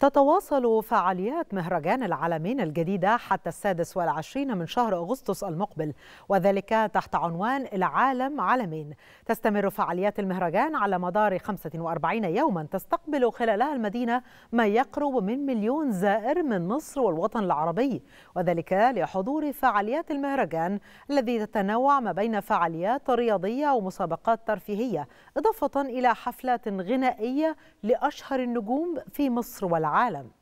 تتواصل فعاليات مهرجان العالمين الجديدة حتى السادس والعشرين من شهر أغسطس المقبل وذلك تحت عنوان العالم عالمين تستمر فعاليات المهرجان على مدار 45 يوما تستقبل خلالها المدينة ما يقرب من مليون زائر من مصر والوطن العربي وذلك لحضور فعاليات المهرجان الذي تتنوع ما بين فعاليات رياضية ومسابقات ترفيهية إضافة إلى حفلات غنائية لأشهر النجوم في مصر والعالم العالم